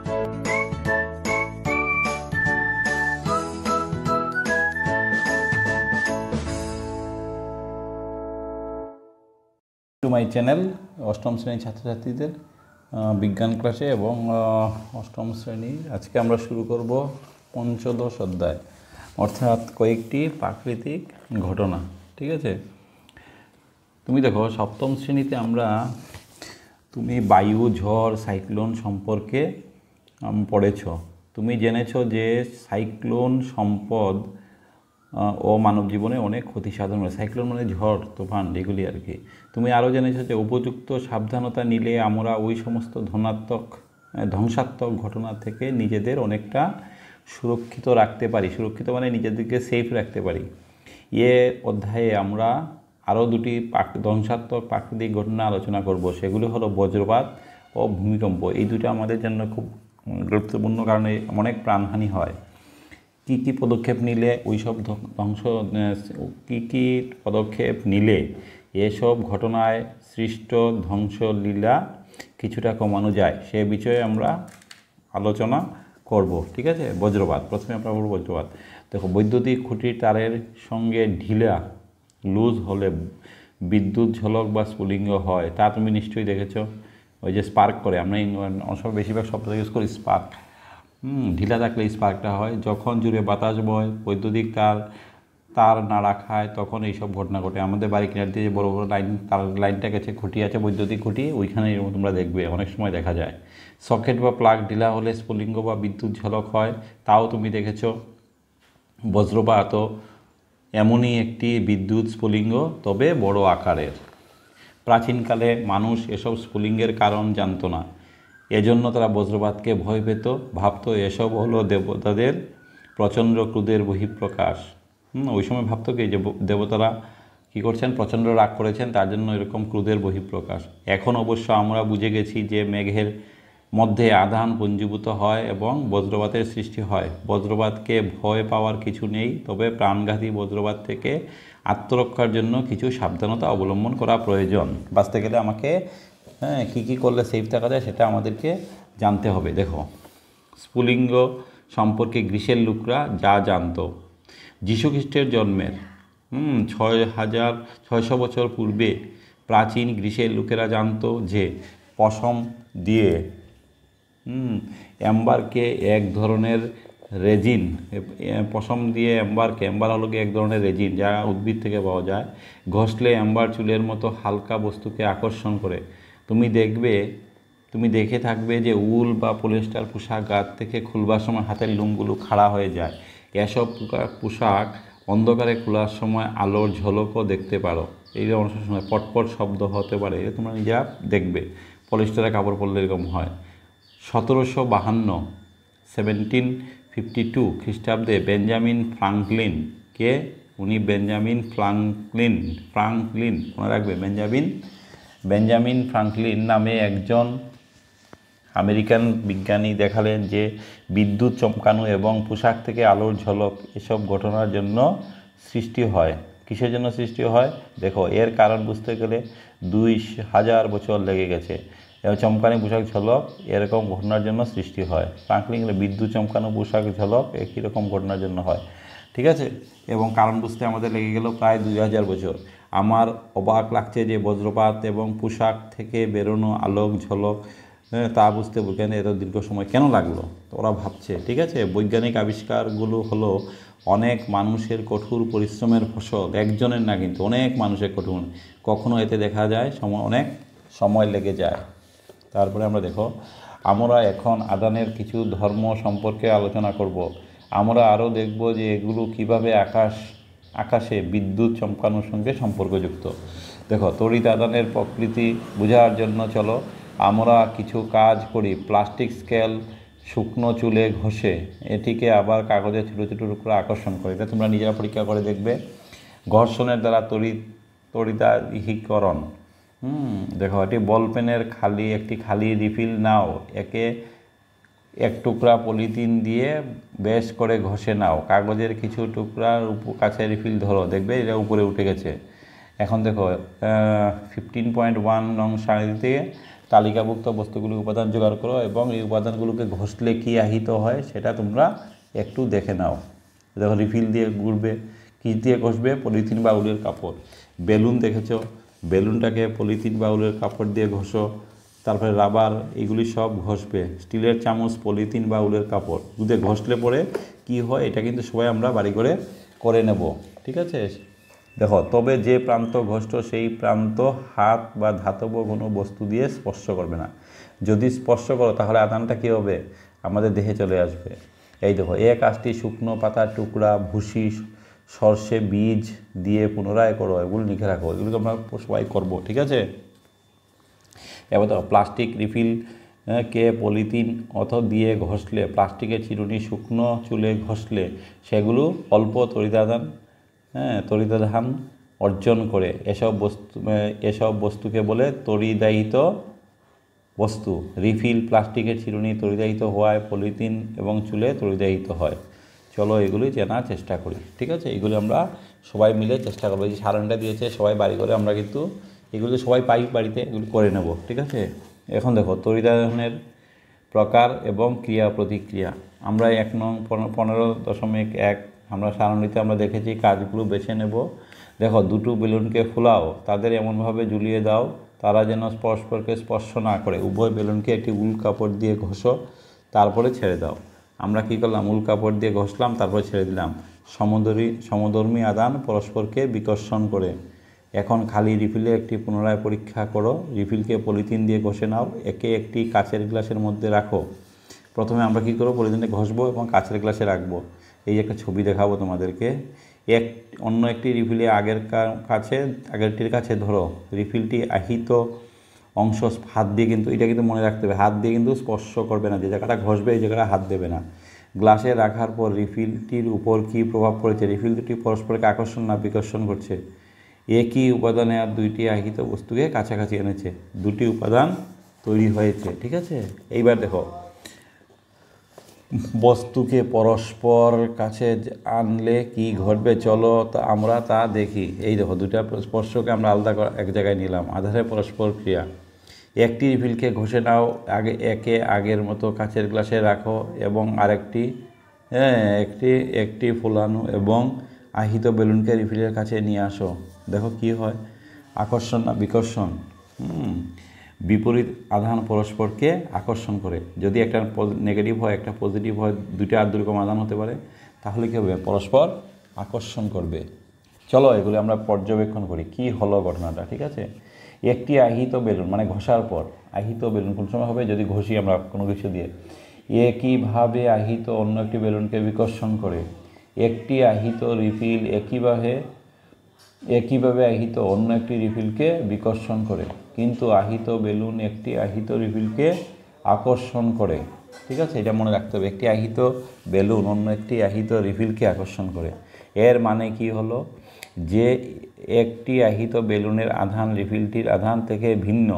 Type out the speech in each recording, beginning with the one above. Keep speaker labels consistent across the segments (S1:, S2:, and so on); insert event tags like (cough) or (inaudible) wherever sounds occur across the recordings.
S1: To my channel অষ্টম শ্রেণীর ছাত্রছাত্রীদের বিজ্ঞান ক্লাসে এবং অষ্টম শ্রেণী আজকে আমরা শুরু করব পঞ্চদশ অধ্যায় অর্থাৎ কয়েকটি প্রাকৃতিক ঘটনা ঠিক আছে তুমি দেখো সপ্তম শ্রেণীতে আমরা তুমি বায়ু ঝড় সাইক্লোন সম্পর্কে পড়েছ তুমি জেনেছ যে সাইক্লোন সম্পদ ও মানব জীবনে অনেক ক্ষতি সাধন করে সাইক্লোন মানে ঝড় তুফান এগুলি আর কি তুমি আরও জেনেছো যে উপযুক্ত সাবধানতা নিলে আমরা ওই সমস্ত ধনাত্মক ধ্বংসাত্মক ঘটনা থেকে নিজেদের অনেকটা সুরক্ষিত রাখতে পারি সুরক্ষিত মানে নিজেদেরকে সেফ রাখতে পারি এ অধ্যায়ে আমরা আরও দুটি পাক ধ্বংসাত্মক প্রাকৃতিক ঘটনা আলোচনা করব সেগুলি হলো বজ্রপাত ও ভূমিকম্প এই দুটো আমাদের জন্য খুব গুরুত্বপূর্ণ কারণে অনেক প্রাণহানি হয় কি কি পদক্ষেপ নিলে ওইসব ধ্বংস কি কি পদক্ষেপ নিলে এসব ঘটনায় সৃষ্ট ধ্বংসলীলা কিছুটা কমানো যায় সে বিষয়ে আমরা আলোচনা করব ঠিক আছে বজ্রপাত প্রথমে আমরা বলব বজ্রপাত দেখো বৈদ্যুতিক খুঁটির তারের সঙ্গে ঢিলা লুজ হলে বিদ্যুৎ ঝলক বা স্ফুলিঙ্গ হয় তা তুমি নিশ্চয়ই দেখেছো ওই যে স্পার্ক করে আমরা অনেক সময় বেশিরভাগ শব্দ ইউজ করি স্পার্ক ঢিলা থাকলে স্পার্কটা হয় যখন জুড়ে বাতাস বয় বৈদ্যুতিক তার তার না রাখায় তখন এইসব ঘটনা ঘটে আমাদের বাড়ি কিনার দিয়ে যে বড়ো বড়ো লাইন তার লাইনটা গেছে খুঁটি আছে বৈদ্যুতিক খুঁটি ওইখানে এরকম তোমরা দেখবে অনেক সময় দেখা যায় সকেট বা প্লাগ ঢিলা হলে স্পুলিঙ্গ বা বিদ্যুৎ ঝলক হয় তাও তুমি দেখেছ বজ্রপাত এমনই একটি বিদ্যুৎ স্ফুলিঙ্গ তবে বড় আকারের প্রাচীনকালে মানুষ এসব স্ফুলিঙ্গের কারণ জানত না এজন্য তারা বজ্রপাতকে ভয় পেত ভাবত এসব হলো দেবতাদের প্রচণ্ড ক্রুদের বহিঃপ্রকাশ ওই সময় ভাবত কি যে দেবতারা কী করছেন প্রচণ্ড রাগ করেছেন তার জন্য এরকম ক্রুদের বহিঃপ্রকাশ এখন অবশ্য আমরা বুঝে গেছি যে মেঘের মধ্যে আধান পুঞ্জীভূত হয় এবং বজ্রপাতের সৃষ্টি হয় বজ্রপাতকে ভয় পাওয়ার কিছু নেই তবে প্রাণঘাতী বজ্রপাত থেকে আত্মরক্ষার জন্য কিছু সাবধানতা অবলম্বন করা প্রয়োজন বাঁচতে গেলে আমাকে হ্যাঁ কী কী করলে সেফ থাকা যায় সেটা আমাদেরকে জানতে হবে দেখো স্ফুলিঙ্গ সম্পর্কে গ্রীষের লোকরা যা জানত খ্রিস্টের জন্মের হুম ছয় হাজার ছয়শো বছর পূর্বে প্রাচীন গ্রীষের লোকেরা জানত যে পশম দিয়ে অ্যাম্বারকে এক ধরনের রেজিন পশম দিয়ে অ্যাম্বার ক্যাম্বার হলো এক ধরনের রেজিন যা উদ্ভিদ থেকে পাওয়া যায় ঘষলে অ্যাম্বার চুলের মতো হালকা বস্তুকে আকর্ষণ করে তুমি দেখবে তুমি দেখে থাকবে যে উল বা পলিস্টার পোশাক গাছ থেকে খুলবার সময় হাতের লুমগুলো খাড়া হয়ে যায় এসব পোশাক অন্ধকারে খোলার সময় আলোর ঝলকও দেখতে পারো এই অনেক সময় পটপট শব্দ হতে পারে এটা তোমরা নিজেরা দেখবে পলিস্টারে কাপড় পরলে এরকম হয় সতেরোশো বাহান্ন সেভেন্টিন ফিফটি টু খ্রিস্টাব্দে বেঞ্জামিন ফ্রাঙ্কলিন কে উনি বেঞ্জামিন ফ্রাঙ্কলিন ফ্রাঙ্কলিন মনে রাখবে বেঞ্জামিন বেঞ্জামিন ফ্রাঙ্কলিন নামে একজন আমেরিকান বিজ্ঞানী দেখালেন যে বিদ্যুৎ চমকানো এবং পোশাক থেকে আলোর ঝলক এসব ঘটনার জন্য সৃষ্টি হয় কিসের জন্য সৃষ্টি হয় দেখো এর কারণ বুঝতে গেলে দুই হাজার বছর লেগে গেছে চমকানি পোশাক ঝলক এরকম ঘটনার জন্য সৃষ্টি হয় পাঙ্কলিং বিদ্যুৎ চমকানো পোশাক ঝলক একই রকম ঘটনার জন্য হয় ঠিক আছে এবং কারণ বুঝতে আমাদের লেগে গেল প্রায় দুই হাজার বছর আমার অবাক লাগছে যে বজ্রপাত এবং পোশাক থেকে বেরোনো আলোক ঝলক হ্যাঁ, তা বুঝতে বিজ্ঞানে এত দীর্ঘ সময় কেন লাগলো ওরা ভাবছে ঠিক আছে বৈজ্ঞানিক আবিষ্কারগুলো হলো অনেক মানুষের কঠোর পরিশ্রমের ফসল একজনের না কিন্তু অনেক মানুষের কঠোর কখনো এতে দেখা যায় সময় অনেক সময় লেগে যায় তারপরে আমরা দেখো আমরা এখন আদানের কিছু ধর্ম সম্পর্কে আলোচনা করব। আমরা আরও দেখব যে এগুলো কিভাবে আকাশ আকাশে বিদ্যুৎ চমকানোর সঙ্গে সম্পর্কযুক্ত দেখো তড়িৎ আদানের প্রকৃতি বোঝার জন্য চলো আমরা কিছু কাজ করি প্লাস্টিক স্কেল শুকনো চুলে ঘষে এটিকে আবার কাগজে ছোটো ছোটো টুকরো আকর্ষণ করে এটা তোমরা নিজেরা পরীক্ষা করে দেখবে ঘর্ষণের দ্বারা তড়িৎ তড়িদাহিকরণ হুম দেখো এটি বল পেনের খালি একটি খালি রিফিল নাও একে এক টুকরা পলিথিন দিয়ে বেশ করে ঘষে নাও কাগজের কিছু টুকরার কাছে রিফিল ধরো দেখবে এটা উপরে উঠে গেছে এখন দেখো ফিফটিন পয়েন্ট ওয়ান নং সারণীতে তালিকাভুক্ত বস্তুগুলি উপাদান জোগাড় করো এবং এই উপাদানগুলোকে ঘষলে কী আহিত হয় সেটা তোমরা একটু দেখে নাও দেখো রিফিল দিয়ে ঘুরবে কী দিয়ে ঘষবে পলিথিন বা উলের কাপড় বেলুন দেখেছো বেলুনটাকে পলিথিন বাউলের কাপড় দিয়ে ঘষো তারপরে রাবার এগুলি সব ঘষবে স্টিলের চামচ পলিথিন বা উলের কাপড় দুধে ঘষলে পরে কি হয় এটা কিন্তু সবাই আমরা বাড়ি করে করে নেব ঠিক আছে দেখো তবে যে প্রান্ত ঘষ্ট সেই প্রান্ত হাত বা ধাতব কোনো বস্তু দিয়ে স্পর্শ করবে না যদি স্পর্শ করো তাহলে আদানটা কী হবে আমাদের দেহে চলে আসবে এই দেখো এ কাজটি শুকনো পাতার টুকরা ভুসি সর্ষে বীজ দিয়ে পুনরায় করো এগুলো লিখে রাখো এগুলোকে আমরা সবাই করবো ঠিক আছে এবার তো প্লাস্টিক রিফিল কে পলিথিন অত দিয়ে ঘষলে প্লাস্টিকের চিরুনি শুকনো চুলে ঘষলে সেগুলো অল্প তরিদাদান হ্যাঁ তরিদাধান অর্জন করে এসব বস্তু এসব বস্তুকে বলে তরিদায়িত বস্তু রিফিল প্লাস্টিকের চিরুনি তরিদায়িত হওয়ায় পলিথিন এবং চুলে তরিদায়িত হয় চলো এগুলি চেনার চেষ্টা করি ঠিক আছে এগুলি আমরা সবাই মিলে চেষ্টা করবো যে সারণটা দিয়েছে সবাই বাড়ি করে আমরা কিন্তু এগুলি সবাই পাই বাড়িতে এগুলি করে নেব ঠিক আছে এখন দেখো তরিদাহনের প্রকার এবং ক্রিয়া প্রতিক্রিয়া আমরা এক নং পনেরো দশমিক এক আমরা সারণীতে আমরা দেখেছি কাজগুলো বেছে নেব দেখো দুটো বেলুনকে ফুলাও তাদের এমনভাবে ঝুলিয়ে দাও তারা যেন পরস্পরকে স্পর্শ না করে উভয় বেলুনকে একটি উল কাপড় দিয়ে ঘষো তারপরে ছেড়ে দাও আমরা কি করলাম উল কাপড় দিয়ে ঘষলাম তারপর ছেড়ে দিলাম সমদরী সমধর্মী আদান পরস্পরকে বিকর্ষণ করে এখন খালি রিফিলে একটি পুনরায় পরীক্ষা করো রিফিলকে পলিথিন দিয়ে ঘষে নাও একে একটি কাচের গ্লাসের মধ্যে রাখো প্রথমে আমরা কি করবো পলিথিনে ঘষবো এবং কাচের গ্লাসে রাখবো এই একটা ছবি দেখাবো তোমাদেরকে এক অন্য একটি রিফিলে আগের কাছে আগেরটির কাছে ধরো রিফিলটি আহিত অংশ হাত দিয়ে কিন্তু এটা কিন্তু মনে রাখতে হবে হাত দিয়ে কিন্তু স্পর্শ করবে না যে জায়গাটা ঘষবে এই জায়গাটা হাত দেবে না গ্লাসে রাখার পর রিফিলটির উপর কী প্রভাব পড়েছে রিফিল দুটি পরস্পরকে আকর্ষণ না বিকর্ষণ করছে একই উপাদানে আর দুইটি আহিত বস্তুকে কাছাকাছি এনেছে দুটি উপাদান তৈরি হয়েছে ঠিক আছে এইবার দেখো বস্তুকে পরস্পর কাছে আনলে কি ঘটবে চলো তা আমরা তা দেখি এই দেখো দুটা স্পর্শকে আমরা আলাদা এক জায়গায় নিলাম আধারে পরস্পর ক্রিয়া একটি রিফিলকে ঘষে নাও আগে একে আগের মতো কাঁচের গ্লাসে রাখো এবং আরেকটি হ্যাঁ একটি একটি ফুলানো এবং আহিত বেলুনকে রিফিলের কাছে নিয়ে আসো দেখো কি হয় আকর্ষণ না বিকর্ষণ বিপরীত আধান পরস্পরকে আকর্ষণ করে যদি একটা নেগেটিভ হয় একটা পজিটিভ হয় দুইটা আর দুরকম আধান হতে পারে তাহলে কী হবে পরস্পর আকর্ষণ করবে চলো এগুলো আমরা পর্যবেক্ষণ করি কি হলো ঘটনাটা ঠিক আছে একটি আহিত বেলুন মানে ঘষার পর আহিত বেলুন কোন সময় হবে যদি ঘষি আমরা কোনো কিছু দিয়ে একইভাবে আহিত অন্য একটি বেলুনকে বিকর্ষণ করে একটি আহিত রিফিল একইভাবে একইভাবে আহিত অন্য একটি রিফিলকে বিকর্ষণ করে কিন্তু আহিত বেলুন একটি আহিত রিফিলকে আকর্ষণ করে ঠিক আছে এটা মনে রাখতে হবে একটি আহিত বেলুন অন্য একটি আহিত রিফিলকে আকর্ষণ করে এর মানে কি হলো যে একটি আহিত বেলুনের আধান রিফিলটির আধান থেকে ভিন্ন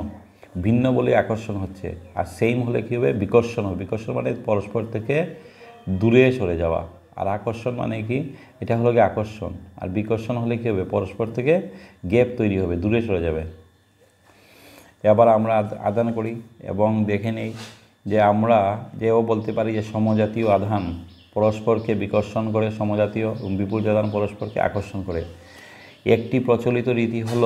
S1: ভিন্ন বলে আকর্ষণ হচ্ছে আর সেইম হলে কী হবে বিকর্ষণ হবে বিকর্ষণ মানে পরস্পর থেকে দূরে সরে যাওয়া আর আকর্ষণ মানে কি এটা হলো গিয়ে আকর্ষণ আর বিকর্ষণ হলে কী হবে পরস্পর থেকে গ্যাপ তৈরি হবে দূরে সরে যাবে এবার আমরা আদান করি এবং দেখে নেই যে আমরা যেও বলতে পারি যে সমজাতীয় আধান পরস্পরকে বিকর্ষণ করে সমজাতীয় এবং বিপুলজাদান পরস্পরকে আকর্ষণ করে একটি প্রচলিত রীতি হল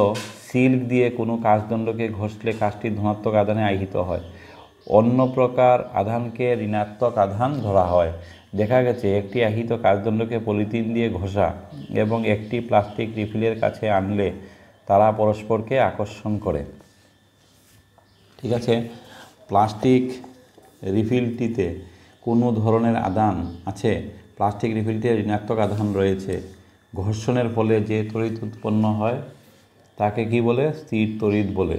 S1: সিল্ক দিয়ে কোনো কাজদণ্ডকে ঘষলে কাজটি ধনাত্মক আধানে আহিত হয় অন্য প্রকার আধানকে ঋণাত্মক আধান ধরা হয় দেখা গেছে একটি আহিত কাজদণ্ডকে পলিথিন দিয়ে ঘষা এবং একটি প্লাস্টিক রিফিলের কাছে আনলে তারা পরস্পরকে আকর্ষণ করে ঠিক আছে প্লাস্টিক রিফিলটিতে কোনো ধরনের আদান আছে প্লাস্টিক লিকুইডে ঋণাত্মক আধান রয়েছে ঘর্ষণের ফলে যে তড়িৎ উৎপন্ন হয় তাকে কি বলে স্থির তড়িৎ বলে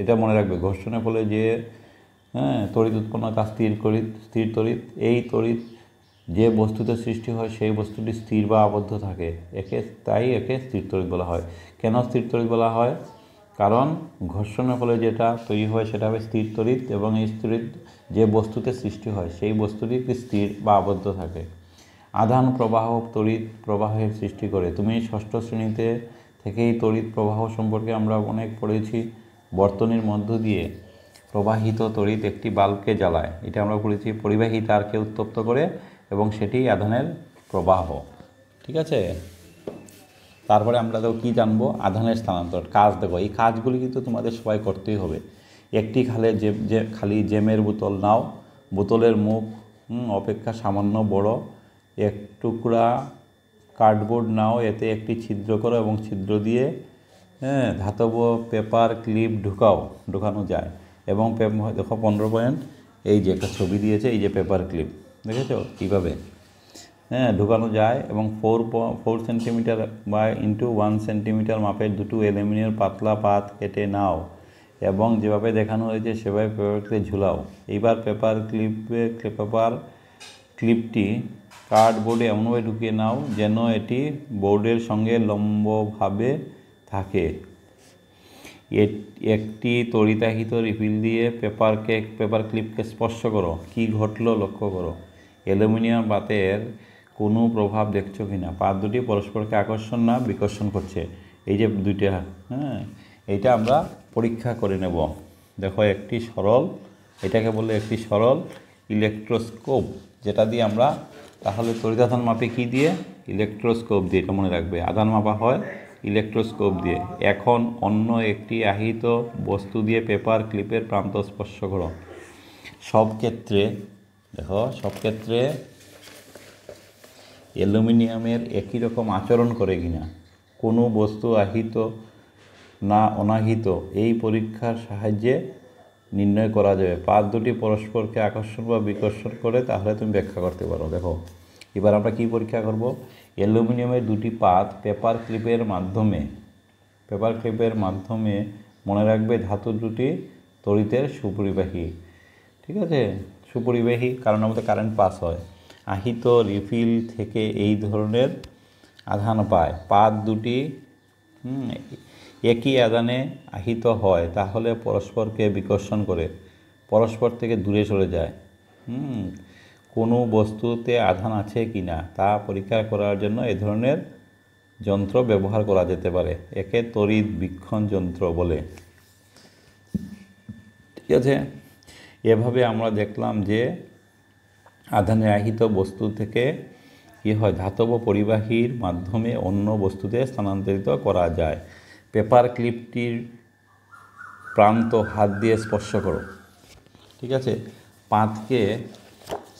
S1: এটা মনে রাখবে ঘর্ষণের ফলে যে হ্যাঁ তড়িৎ উৎপন্ন তা স্থির তড়িৎ স্থির তড়িৎ এই তড়িৎ যে বস্তুতে সৃষ্টি হয় সেই বস্তুটি স্থির বা আবদ্ধ থাকে একে তাই একে স্থির তড়িৎ বলা হয় কেন স্থির তড়িৎ বলা হয় কারণ ঘর্ষণের ফলে যেটা তৈরি হয় সেটা হবে স্থির তড়িৎ এবং এই স্থির যে বস্তুতে সৃষ্টি হয় সেই বস্তুটি স্থির বা আবদ্ধ থাকে আধান প্রবাহ তড়িৎ প্রবাহের সৃষ্টি করে তুমি ষষ্ঠ শ্রেণীতে থেকেই তড়িৎ প্রবাহ সম্পর্কে আমরা অনেক পড়েছি বর্তনীর মধ্য দিয়ে প্রবাহিত তড়িৎ একটি বাল্বকে জ্বালায় এটা আমরা পড়েছি পরিবাহী তারকে উত্তপ্ত করে এবং সেটি আধানের প্রবাহ ঠিক আছে তারপরে আমরা তো কী জানবো আধানের স্থানান্তর কাজ দেখো এই কাজগুলি কিন্তু তোমাদের সবাই করতেই হবে একটি খালে যে যে খালি জেমের বোতল নাও বোতলের মুখ অপেক্ষা সামান্য বড় এক টুকরা কার্ডবোর্ড নাও এতে একটি ছিদ্র করো এবং ছিদ্র দিয়ে হ্যাঁ ধাতব পেপার ক্লিপ ঢুকাও ঢুকানো যায় এবং দেখো পনেরো পয়েন্ট এই যে একটা ছবি দিয়েছে এই যে পেপার ক্লিপ দেখেছো কীভাবে হ্যাঁ ঢুকানো যায় এবং ফোর ফোর সেন্টিমিটার বা ইন্টু ওয়ান সেন্টিমিটার মাপের দুটো অ্যালুমিনিয়াম পাতলা পাত কেটে নাও এবং যেভাবে দেখানো হয়েছে সেভাবে পেপারকে ঝুলাও এইবার পেপার ক্লিপে পেপার ক্লিপটি কার্ডবোর্ডে এমনভাবে ঢুকিয়ে নাও যেন এটি বোর্ডের সঙ্গে লম্বভাবে থাকে একটি তরিতাহিত রিফিল দিয়ে পেপারকে পেপার ক্লিপকে স্পর্শ করো কি ঘটলো লক্ষ্য করো অ্যালুমিনিয়াম পাতের কোনো প্রভাব দেখছো কি না পা দুটি পরস্পরকে আকর্ষণ না বিকর্ষণ করছে এই যে দুইটা হ্যাঁ এইটা আমরা পরীক্ষা করে নেব দেখো একটি সরল এটাকে বলে একটি সরল ইলেকট্রোস্কোপ যেটা দিয়ে আমরা তাহলে তরিদাধান মাপে কি দিয়ে ইলেকট্রোস্কোপ দিয়ে এটা মনে রাখবে আধান মাপা হয় ইলেকট্রোস্কোপ দিয়ে এখন অন্য একটি আহিত বস্তু দিয়ে পেপার ক্লিপের প্রান্ত স্পর্শ করো সব ক্ষেত্রে দেখো সব ক্ষেত্রে অ্যালুমিনিয়ামের একই রকম আচরণ করে কিনা কোনো বস্তু আহিত না অনাহিত এই পরীক্ষার সাহায্যে নির্ণয় করা যাবে পাত দুটি পরস্পরকে আকর্ষণ বা বিকর্ষণ করে তাহলে তুমি ব্যাখ্যা করতে পারো দেখো এবার আমরা কি পরীক্ষা করব অ্যালুমিনিয়ামের দুটি পাত পেপার ক্লিপের মাধ্যমে পেপার ক্লিপের মাধ্যমে মনে রাখবে ধাতু দুটি তড়িতের সুপরিবাহী ঠিক আছে সুপরিবাহী কারণ আমাদের কারেন্ট পাস হয় আহিত রিফিল থেকে এই ধরনের আধান পায় পাত দুটি একই আদানে আহিত হয় তাহলে পরস্পরকে বিকর্ষণ করে পরস্পর থেকে দূরে চলে যায় হুম কোনো বস্তুতে আধান আছে কি না তা পরীক্ষা করার জন্য এ ধরনের যন্ত্র ব্যবহার করা যেতে পারে একে তড়িৎ বিক্ষণ যন্ত্র বলে ঠিক আছে এভাবে আমরা দেখলাম যে আধান রাহিত বস্তু থেকে কী হয় ধাতব পরিবাহীর মাধ্যমে অন্য বস্তুতে স্থানান্তরিত করা যায় পেপার ক্লিপটির প্রান্ত হাত দিয়ে স্পর্শ করো ঠিক আছে পাতকে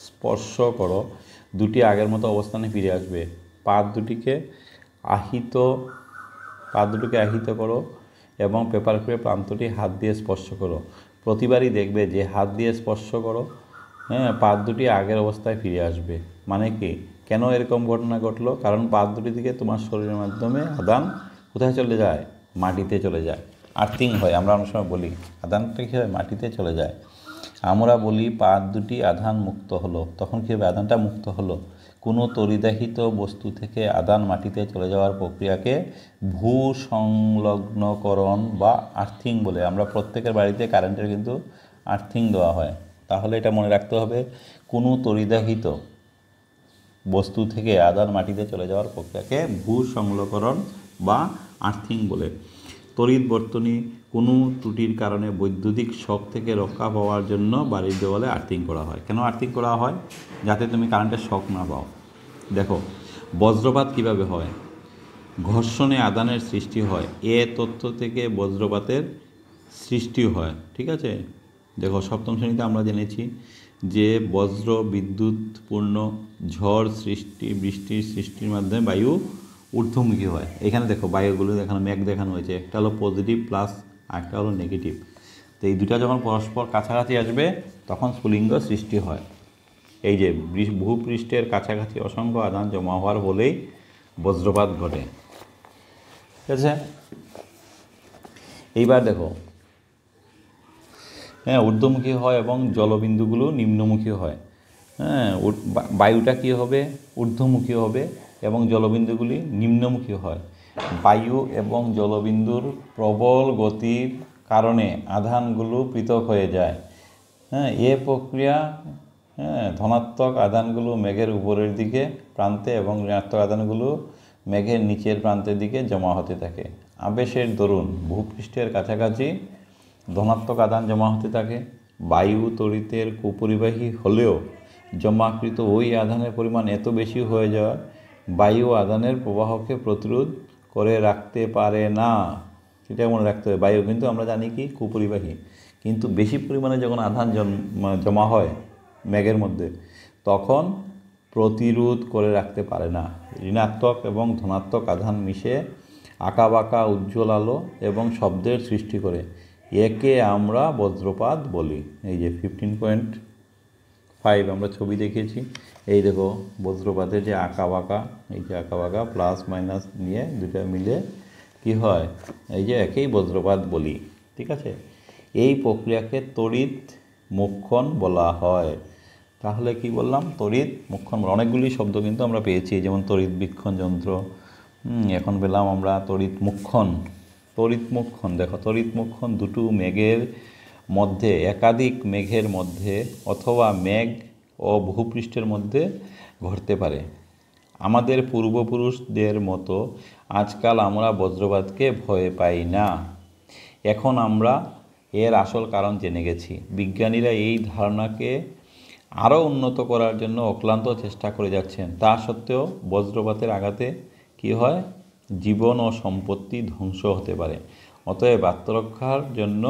S1: স্পর্শ করো দুটি আগের মতো অবস্থানে ফিরে আসবে পাত দুটিকে আহিত পাত দুটিকে আহিত করো এবং পেপার ক্লিপের প্রান্তটি হাত দিয়ে স্পর্শ করো প্রতিবারই দেখবে যে হাত দিয়ে স্পর্শ করো হ্যাঁ পাত দুটি আগের অবস্থায় ফিরে আসবে মানে কি কেন এরকম ঘটনা ঘটলো কারণ পাত দুটি থেকে তোমার শরীরের মাধ্যমে আদান কোথায় চলে যায় মাটিতে চলে যায় আর্থিং হয় আমরা অনেক সময় বলি আদানটা কী হয় মাটিতে চলে যায় আমরা বলি পাত দুটি আধান মুক্ত হলো তখন কী হবে আধানটা মুক্ত হলো কোনো তরিদাহিত বস্তু থেকে আদান মাটিতে চলে যাওয়ার প্রক্রিয়াকে ভূ সংলগ্নকরণ বা আর্থিং বলে আমরা প্রত্যেকের বাড়িতে কারেন্টের কিন্তু আর্থিং দেওয়া হয় তাহলে এটা মনে রাখতে হবে কোনো তরিদাহিত বস্তু থেকে আদার মাটিতে চলে যাওয়ার প্রক্রিয়াকে ভূ সংলকরণ বা আর্থিং বলে তড়িৎ বর্তনী কোনো ত্রুটির কারণে বৈদ্যুতিক শখ থেকে রক্ষা পাওয়ার জন্য বাড়ির দেওয়ালে আর্থিং করা হয় কেন আর্থিং করা হয় যাতে তুমি কারেন্টের শখ না পাও দেখো বজ্রপাত কিভাবে হয় ঘর্ষণে আদানের সৃষ্টি হয় এ তথ্য থেকে বজ্রপাতের সৃষ্টি হয় ঠিক আছে দেখো সপ্তম শ্রেণীতে আমরা জেনেছি যে বজ্র বিদ্যুৎপূর্ণ ঝড় সৃষ্টি বৃষ্টির সৃষ্টির মাধ্যমে বায়ু ঊর্ধ্বমুখী হয় এখানে দেখো বায়ুগুলো দেখানো মেঘ দেখানো হয়েছে একটা হলো পজিটিভ প্লাস আরেকটা হলো নেগেটিভ তো এই দুটা যখন পরস্পর কাছাকাছি আসবে তখন স্ফুলিঙ্গ সৃষ্টি হয় এই যে ভূপৃষ্ঠের কাছাকাছি অসংখ্য আদান জমা হওয়ার বলেই বজ্রপাত ঘটে ঠিক আছে এইবার দেখো হ্যাঁ ঊর্ধ্বমুখী হয় এবং জলবিন্দুগুলো নিম্নমুখী হয় হ্যাঁ বায়ুটা কী হবে ঊর্ধ্বমুখী হবে এবং জলবিন্দুগুলি নিম্নমুখী হয় বায়ু এবং জলবিন্দুর প্রবল গতির কারণে আধানগুলো পৃথক হয়ে যায় হ্যাঁ এ প্রক্রিয়া হ্যাঁ ধনাত্মক আধানগুলো মেঘের উপরের দিকে প্রান্তে এবং ঋণাত্মক আধানগুলো মেঘের নিচের প্রান্তের দিকে জমা হতে থাকে আবেশের দরুন ভূপৃষ্ঠের কাছাকাছি ধনাত্মক আদান জমা হতে থাকে বায়ু তড়িতের কুপরিবাহী হলেও জমাকৃত ওই আধানের পরিমাণ এত বেশি হয়ে যাওয়া বায়ু আদানের প্রবাহকে প্রতিরোধ করে রাখতে পারে না সেটা মনে রাখতে হবে বায়ু কিন্তু আমরা জানি কি কুপরিবাহী কিন্তু বেশি পরিমাণে যখন আধান জমা হয় ম্যাগের মধ্যে তখন প্রতিরোধ করে রাখতে পারে না ঋণাত্মক এবং ধনাত্মক আধান মিশে আঁকা বাঁকা উজ্জ্বল আলো এবং শব্দের সৃষ্টি করে একে আমরা বজ্রপাত বলি এই যে ফিফটিন পয়েন্ট ফাইভ আমরা ছবি দেখিয়েছি এই দেখো বজ্রপাতের যে আঁকা বাঁকা এই যে আঁকা বাঁকা প্লাস মাইনাস নিয়ে দুটা মিলে কি হয় এই যে একেই বজ্রপাত বলি ঠিক আছে এই প্রক্রিয়াকে তড়িৎ মুক্ষণ বলা হয় তাহলে কি বললাম তড়িৎ মুক্ষণ অনেকগুলি শব্দ কিন্তু আমরা পেয়েছি যেমন তড়িৎ বিক্ষণ যন্ত্র এখন পেলাম আমরা তড়িৎ মুক্ষণ তড়িৎমুক্ষণ দেখো তড়িৎমুক্ষণ দুটো মেঘের মধ্যে একাধিক মেঘের মধ্যে অথবা মেঘ ও ভূপৃষ্ঠের মধ্যে ঘটতে পারে আমাদের পূর্বপুরুষদের মতো আজকাল আমরা বজ্রপাতকে ভয় পাই না এখন আমরা এর আসল কারণ জেনে গেছি বিজ্ঞানীরা এই ধারণাকে আরও উন্নত করার জন্য অক্লান্ত চেষ্টা করে যাচ্ছেন তা সত্ত্বেও বজ্রপাতের আঘাতে কি হয় জীবন ও সম্পত্তি ধ্বংস হতে পারে অতএব আত্মরক্ষার জন্য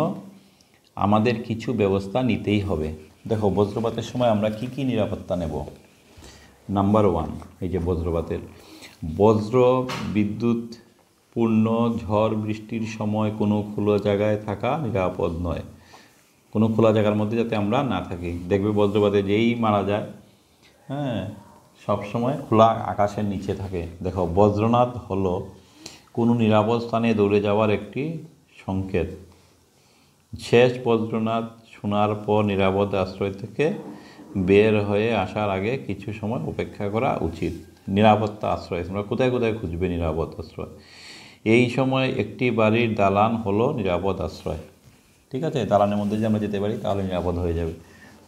S1: আমাদের কিছু ব্যবস্থা নিতেই হবে দেখো বজ্রপাতের সময় আমরা কি কি নিরাপত্তা নেব নাম্বার ওয়ান এই যে বজ্রপাতের বজ্র বিদ্যুৎ পূর্ণ ঝড় বৃষ্টির সময় কোনো খোলা জায়গায় থাকা নিরাপদ নয় কোনো খোলা জায়গার মধ্যে যাতে আমরা না থাকি দেখবে বজ্রপাতে যেই মারা যায় হ্যাঁ সবসময় খোলা আকাশের নিচে থাকে দেখো বজ্রনাথ হলো কোনো নিরাপদ স্থানে দৌড়ে যাওয়ার একটি সংকেত শেষ বজ্রনাথ শোনার পর নিরাপদ আশ্রয় থেকে বের হয়ে আসার আগে কিছু সময় অপেক্ষা করা উচিত নিরাপত্তা আশ্রয় তোমরা কোথায় কোথায় খুঁজবে নিরাপদ আশ্রয় এই সময় একটি বাড়ির দালান হলো নিরাপদ আশ্রয় ঠিক আছে দালানের মধ্যে যদি আমরা যেতে পারি তাহলে নিরাপদ হয়ে যাবে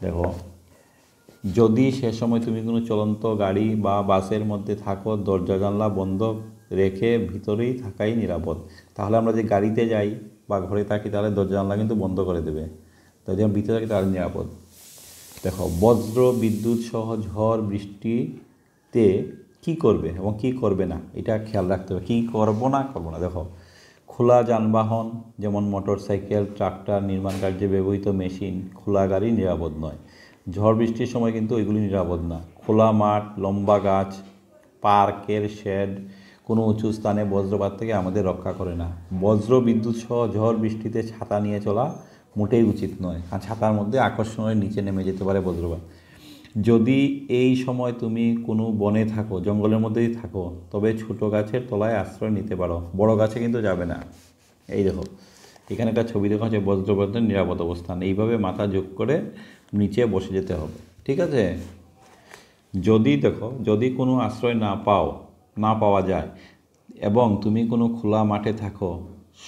S1: দেখো যদি সে সময় তুমি কোনো চলন্ত গাড়ি বা বাসের মধ্যে থাকো দরজা জানলা বন্ধ রেখে ভিতরেই থাকাই নিরাপদ তাহলে আমরা যে গাড়িতে যাই বা ঘরে থাকি তাহলে দরজা জানলা কিন্তু বন্ধ করে দেবে তাই যেমন ভিতরে থাকি তাহলে নিরাপদ দেখো বজ্র বিদ্যুৎ সহ ঝড় বৃষ্টিতে কি করবে এবং কি করবে না এটা খেয়াল রাখতে হবে কী করবো না করবো না দেখো খোলা যানবাহন যেমন মোটর সাইকেল ট্রাক্টর নির্মাণ কার্যে ব্যবহৃত মেশিন খোলা গাড়ি নিরাপদ নয় ঝড় বৃষ্টির সময় কিন্তু ওইগুলি নিরাপদ না খোলা মাঠ লম্বা গাছ পার্কের শেড কোনো উঁচু স্থানে বজ্রপাত থেকে আমাদের রক্ষা করে না বজ্র বিদ্যুৎ সহ ঝড় বৃষ্টিতে ছাতা নিয়ে চলা মোটেই উচিত নয় আর ছাতার মধ্যে আকর্ষণের নিচে নেমে যেতে পারে বজ্রপাত যদি এই সময় তুমি কোনো বনে থাকো জঙ্গলের মধ্যেই থাকো তবে ছোট গাছের তলায় আশ্রয় নিতে পারো বড় গাছে কিন্তু যাবে না এই দেখো এখানে একটা ছবি দেখা হচ্ছে বজ্রপাতের নিরাপদ অবস্থান এইভাবে মাথা যোগ করে নিচে বসে যেতে হবে ঠিক আছে যদি দেখো যদি কোনো আশ্রয় না পাও না পাওয়া যায় এবং তুমি কোনো খোলা মাঠে থাকো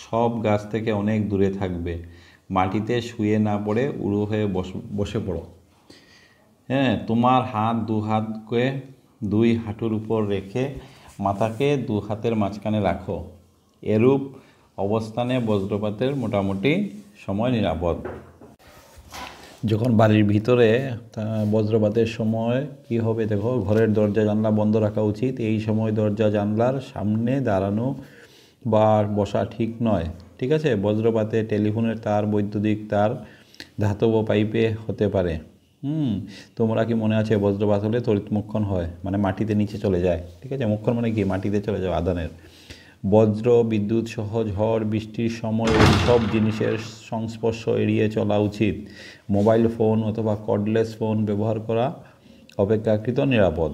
S1: সব গাছ থেকে অনেক দূরে থাকবে মাটিতে শুয়ে না পড়ে উড়ো হয়ে বসে পড়ো হ্যাঁ তোমার হাত দু হাতকে দুই হাঁটুর উপর রেখে মাথাকে দু হাতের মাঝখানে রাখো এরূপ অবস্থানে বজ্রপাতের মোটামুটি সময় নিরাপদ যখন বাড়ির ভিতরে বজ্রপাতের সময় কি হবে দেখো ঘরের দরজা জানলা বন্ধ রাখা উচিত এই সময় দরজা জানলার সামনে দাঁড়ানো বা বসা ঠিক নয় ঠিক আছে বজ্রপাতে টেলিফোনের তার বৈদ্যুতিক তার ধাতব পাইপে হতে পারে হুম তোমরা কি মনে আছে বজ্রপাত হলে তড়িৎ মুক্ষণ হয় মানে মাটিতে নিচে চলে যায় ঠিক আছে মুক্ষণ মানে কি মাটিতে চলে যাওয়া আদানের বজ্র বিদ্যুৎ সহ ঝড় বৃষ্টির সময় সব জিনিসের সংস্পর্শ এড়িয়ে চলা উচিত মোবাইল ফোন অথবা কর্ডলেস ফোন ব্যবহার করা অপেক্ষাকৃত নিরাপদ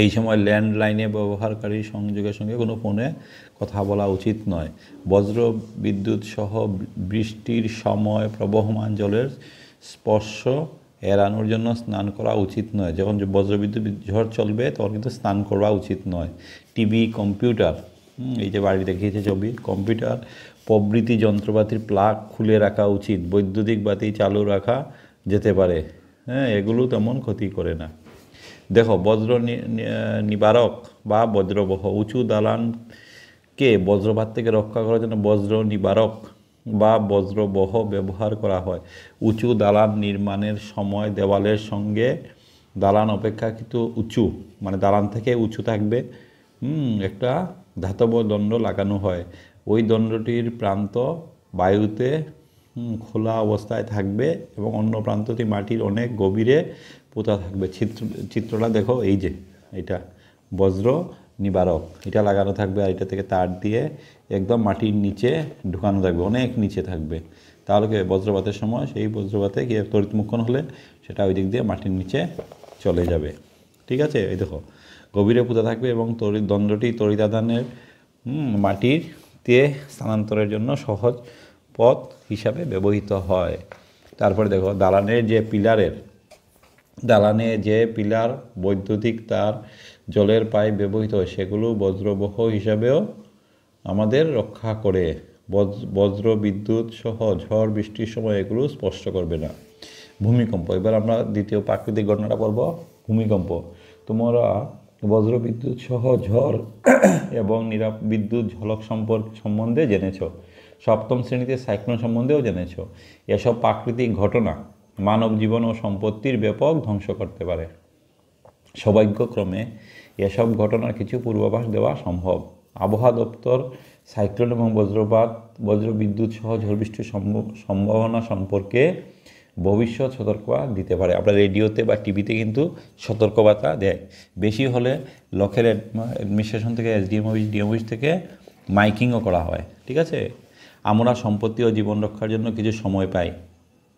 S1: এই সময় ল্যান্ডলাইনে ব্যবহারকারী সংযোগের সঙ্গে কোনো ফোনে কথা বলা উচিত নয় বজ্র বিদ্যুৎ সহ বৃষ্টির সময় প্রবহমান জলের স্পর্শ এড়ানোর জন্য স্নান করা উচিত নয় যখন বজ্রবিদ্যুৎ ঝড় চলবে তখন কিন্তু স্নান করা উচিত নয় টিভি কম্পিউটার এই যে বাড়ি দেখিয়েছে ছবি কম্পিউটার প্রভৃতি যন্ত্রপাতির প্লাগ খুলে রাখা উচিত বৈদ্যুতিক বাতি চালু রাখা যেতে পারে হ্যাঁ এগুলো তেমন ক্ষতি করে না দেখো বজ্র নিবারক বা বজ্রবহ উঁচু দালানকে বজ্রপাত থেকে রক্ষা করার জন্য বজ্র নিবারক বা বজ্রবহ ব্যবহার করা হয় উঁচু দালান নির্মাণের সময় দেওয়ালের সঙ্গে দালান অপেক্ষাকৃত উঁচু মানে দালান থেকে উঁচু থাকবে একটা ধাতব দণ্ড লাগানো হয় ওই দণ্ডটির প্রান্ত বায়ুতে খোলা অবস্থায় থাকবে এবং অন্য প্রান্তটি মাটির অনেক গভীরে পোতা থাকবে চিত্র চিত্রটা দেখো এই যে এটা বজ্র নিবারক এটা লাগানো থাকবে আর এটা থেকে তার দিয়ে একদম মাটির নিচে ঢুকানো থাকবে অনেক নিচে থাকবে তাহলে কি বজ্রপাতের সময় সেই বজ্রপাতে গিয়ে তড়িৎমুক্ষণ হলে সেটা ওই দিক দিয়ে মাটির নিচে চলে যাবে ঠিক আছে এই দেখো গভীরে পুঁতে থাকবে এবং তরি দ্বন্দ্বটি তরিদাদানের মাটির তে স্থানান্তরের জন্য সহজ পথ হিসাবে ব্যবহৃত হয় তারপরে দেখো দালানের যে পিলারের দালানে যে পিলার বৈদ্যুতিক তার জলের পায়ে ব্যবহৃত হয় সেগুলো বজ্রবহ হিসাবেও আমাদের রক্ষা করে বজ্র বিদ্যুৎ সহ ঝড় বৃষ্টির সময় এগুলো স্পষ্ট করবে না ভূমিকম্প এবার আমরা দ্বিতীয় প্রাকৃতিক ঘটনাটা করব ভূমিকম্প তোমরা বজ্রবিদ্যুৎ সহ ঝড় এবং নিরাপ বিদ্যুৎ ঝলক সম্পর্ক সম্বন্ধে জেনেছ সপ্তম শ্রেণীতে সাইক্লোন সম্বন্ধেও জেনেছ এসব প্রাকৃতিক ঘটনা মানব জীবন ও সম্পত্তির ব্যাপক ধ্বংস করতে পারে সৌভাগ্যক্রমে এসব ঘটনার কিছু পূর্বাভাস দেওয়া সম্ভব আবহাওয়া দপ্তর সাইক্লোন এবং বজ্রপাত বজ্রবিদ্যুৎ সহ ঝড়বৃষ্টির সম্ভাবনা সম্পর্কে ভবিষ্যৎ সতর্কবার্তা দিতে পারে আমরা রেডিওতে বা টিভিতে কিন্তু সতর্কবার্তা দেয় বেশি হলে লোকের অ্যাডমিনিস্ট্রেশন থেকে এসডিএম অফিস ডিএম অফিস থেকে মাইকিংও করা হয় ঠিক আছে আমরা সম্পত্তি ও জীবন রক্ষার জন্য কিছু সময় পাই